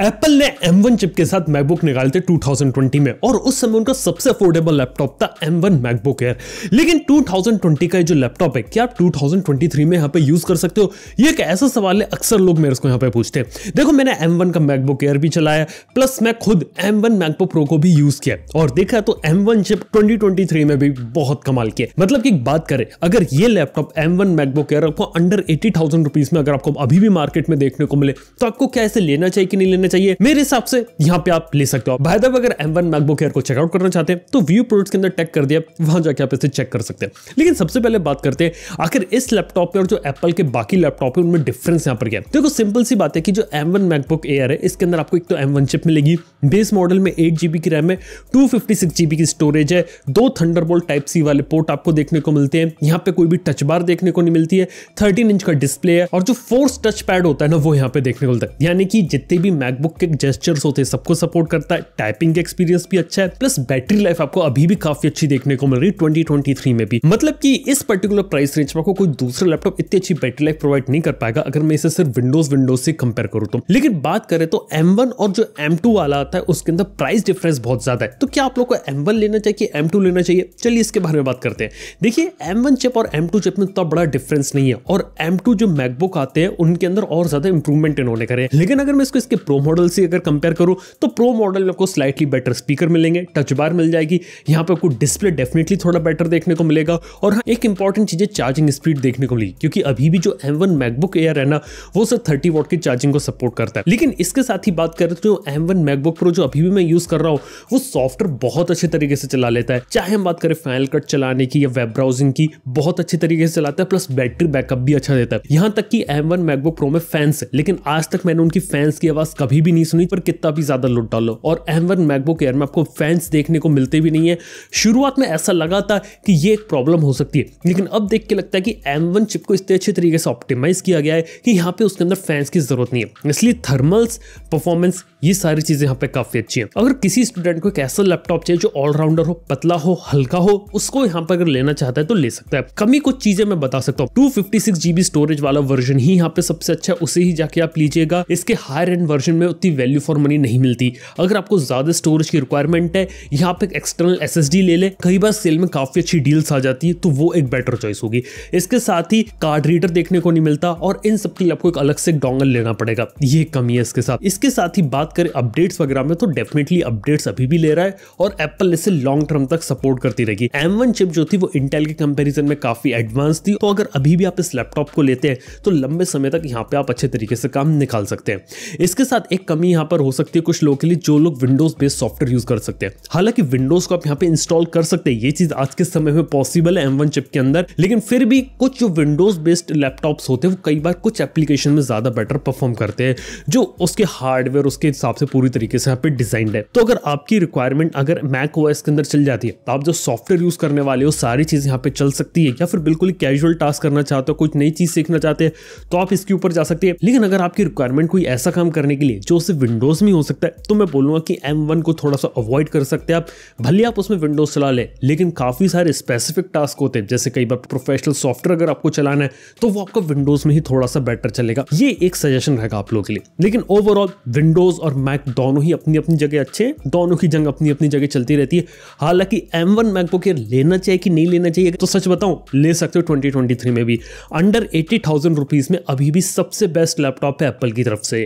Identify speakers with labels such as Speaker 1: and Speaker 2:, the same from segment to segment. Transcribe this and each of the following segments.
Speaker 1: Apple ने M1 chip के साथ मैकबुक निकाले थे 2020 में और उस समय उनका सबसे अफोर्डेबल लैपटॉप था M1 मैकबुक एयर लेकिन 2020 का जो लैपटॉप है क्या आप 2023 में यहाँ पे यूज कर सकते हो ये एक ऐसा सवाल है अक्सर लोग मेरे को यहाँ पे पूछते हैं देखो मैंने M1 का मैकबुक एयर भी चलाया प्लस मैं खुद M1 मैकबुक प्रो को भी यूज किया और देखा तो एम चिप ट्वेंटी में भी बहुत कमाल किया मतलब की बात करें अगर ये लैपटॉप वन मैकबुक एयर आपको अंडर एटी थाउजेंड में अगर आपको अभी भी मार्केट में देखने को मिले तो आपको क्या ऐसे लेना चाहिए कि नहीं लेना लेने चाहिए मेरे हिसाब से यहाँ पे आप ले सकते हो भाई दब अगर एम वन मैकबुक एयर को चेकआउट करना चाहते हैं तो व्यू प्रोडक्ट्स के अंदर टेक कर दिया वहां जाके आप इसे चेक कर सकते हैं लेकिन सबसे पहले बात करते हैं आखिर इस लैपटॉप में और जो एप्पल के बाकी लैपटॉप है उनमें डिफरेंस यहाँ पर क्या है देखो सिंपल सी बात है कि जो एम वन मैकबुक एयर है इसके अंदर आपको एक तो एम वन चिप मिलेगी बेस मॉडल में एट जीबी की रैम है टू फिफ्टी सिक्स जीबी की स्टोरेज है दो थंडरबोल्ट टाइप सी वाले पोर्ट आपको देखने को मिलते हैं यहाँ पे कोई भी टच बार देखने को नहीं मिलती है थर्टीन इंच का डिस्प्ले है और जो फोर्स टच पैड होता है ना वो यहाँ पे देखने को मिलता है यानी कि जितने भी मैक मैकबुक के जेस्चर्स होते हैं सबको सपोर्ट करता है टाइपिंग का एक्सपीरियंस भी अच्छा है प्लस बैटरी लाइफ आपको अभी भी काफी अच्छी देखने को मिल रही है ट्वेंटी में भी मतलब की इस पर्टिकुलर प्राइस रेंज में आपको कोई दूसरा लैपटॉप इतनी अच्छी बैटरी लाइफ प्रोवाइड नहीं कर पाएगा अगर मैं इसे सिर्फ विंडोज विंडोज से कंपेयर करूँ तो लेकिन बात करें तो एम और जो एम वाला आता है उसके अंदर प्राइस डिफरेंस बहुत ज्यादा है तो क्या आप लोग को एम लेना चाहिए एम लेना चाहिए चलिए इसके बारे में बात करते हैं देखिए एम चिप और एम चिप में उतना बड़ा डिफरेंस नहीं है और एम जो मैकबुक आते हैं उनके अंदर और ज्यादा इंप्रूवमेंट इन्होंने करे लेकिन अगर मैं इसको इसके प्रोमो मॉडल से अगर कंपेयर करो तो प्रो मॉडल में आपको स्लाइटली बेटर स्पीकर मिलेंगे टच बार मिल जाएगी यहाँ पर आपको डिस्प्ले डेफिनेटली थोड़ा बेटर देखने को मिलेगा और हाँ एक इंपॉर्टेंट चीज़ है चार्जिंग स्पीड देखने को मिली क्योंकि अभी भी जो एम वन मैकबुक एयर है ना वो सर थर्टी वॉट की चार्जिंग को सपोर्ट करता है लेकिन इसके साथ ही बात करें तो एम वन मैकबुक प्रो जो अभी भी मैं यूज कर रहा हूँ वो सॉफ्टवेयर बहुत अच्छे तरीके से चला लेता है चाहे हम बात करें फाइनल कट चलाने की या वेब ब्राउजिंग की बहुत अच्छे तरीके से चलाता है प्लस बैटरी बैकअप भी अच्छा देता है यहाँ तक कि एम वन मैकबुक प्रो में फैंस है लेकिन आज तक मैंने उनकी फैंस की आवाज कभी कभी भी नहीं सुनी पर कितना भी ज्यादा लुट डालो और एम वन मैकबुक एयर में आपको फैंस देखने को मिलते भी नहीं है शुरुआत में ऐसा लगा था कि ये एक प्रॉब्लम हो सकती है लेकिन अब देख के लगता है कि एम वन चिप को इतने अच्छे तरीके से ऑप्टिमाइज किया गया है कि यहाँ पे उसके अंदर फैंस की जरूरत नहीं है इसलिए थर्मल्स परफॉर्मेंस ये सारी चीजें यहाँ पे काफी अच्छी है अगर किसी स्टूडेंट को एक ऐसा लैपटॉप चाहिए जो ऑलराउंडर हो पतला हो हल्का हो उसको यहाँ पर अगर लेना चाहता है तो ले सकता है कमी कुछ चीजें मैं बता सकता हूँ टू फिफ्टी स्टोरेज वाला वर्जन ही यहाँ पे सबसे अच्छा उसे ही जाके आप लीजिएगा इसके हायर एंड वर्जन में हमें उतनी वैल्यू फॉर मनी नहीं मिलती अगर आपको ज़्यादा स्टोरेज की रिक्वायरमेंट है यहाँ पे एक्सटर्नल एस ले ले कई बार सेल में काफ़ी अच्छी डील्स आ जाती है तो वो एक बेटर चॉइस होगी इसके साथ ही कार्ड रीडर देखने को नहीं मिलता और इन सब के लिए आपको एक अलग से डोंगल लेना पड़ेगा ये कमी है इसके साथ इसके साथ ही बात करें अपडेट्स वगैरह में तो डेफिनेटली अपडेट्स अभी भी ले रहा है और एप्पल इसे लॉन्ग टर्म तक सपोर्ट करती रहेगी एम चिप जो थी वो इंटेल के कंपेरिजन में काफ़ी एडवांस थी तो अगर अभी भी आप इस लैपटॉप को लेते हैं तो लंबे समय तक यहाँ पे आप अच्छे तरीके से काम निकाल सकते हैं इसके साथ एक कमी यहाँ पर हो सकती है कुछ लोगों के लिए जो लोग विंडोज बेस्ड सॉफ्टवेयर यूज कर सकते हैं हालांकि विंडोज को आप यहाँ पे इंस्टॉल कर सकते हैं ये चीज आज के समय में पॉसिबल है एम चिप के अंदर लेकिन फिर भी कुछ जो विंडोज बेस्ड लैपटॉप्स होते हैं वो कई बार कुछ एप्लीकेशन में ज्यादा बेटर परफॉर्म करते हैं जो उसके हार्डवेयर उसके हिसाब से पूरी तरीके से यहाँ पे डिजाइंड है तो अगर आपकी रिक्वायरमेंट अगर मैक ओ के अंदर चल जाती है तो आप जो सॉफ्टवेयर यूज करने वाले हो सारी चीज यहाँ पे चल सकती है या फिर बिल्कुल कैजुअल टास्क करना चाहते हो कुछ नई चीज सीखना चाहते हैं तो आप इसके ऊपर जा सकते हैं लेकिन अगर आपकी रिक्वायरमेंट कोई ऐसा काम करने के लिए जो सिर्फ विंडोज़ में हो सकता है तो मैं बोलूंगा कि एम को थोड़ा सा अवॉइड कर सकते हैं आप भले आप उसमें विंडोज़ चला लें लेकिन काफ़ी सारे स्पेसिफिक टास्क होते हैं जैसे कई बार प्रोफेशनल सॉफ्टवेयर अगर आपको चलाना है तो वो आपका विंडोज़ में ही थोड़ा सा बेटर चलेगा ये एक सजेशन रहेगा आप लोगों के लिए लेकिन ओवरऑल विंडोज़ और मैक दोनों ही अपनी अपनी जगह अच्छे हैं दोनों की जंग अपनी अपनी जगह चलती रहती है हालांकि एम वन मैकबुक ये लेना चाहिए कि नहीं लेना चाहिए तो सच बताऊँ ले सकते हो ट्वेंटी में भी अंडर एट्टी थाउजेंड में अभी भी सबसे बेस्ट लैपटॉप है एप्पल की तरफ से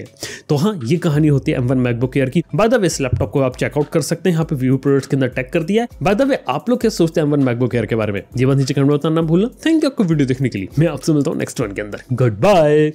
Speaker 1: तो हाँ ये कहानी होती है एम वन मैकबुक एयर की बाय द वे इस लैपटॉप को आप चेकआउट कर सकते हैं यहाँ पे व्यू प्रोडक्ट्स के अंदर टैग कर दिया है बाय द वे आप लोग क्या सोचते हैं एम वन मैकबुक एयर के बारे में ये बात नीचे कमेंट बताना ना भूलना थैंक यू आपको वीडियो देखने के लिए मैं आपसे मिलता हूँ नेक्स्ट वन के अंदर गुड बाय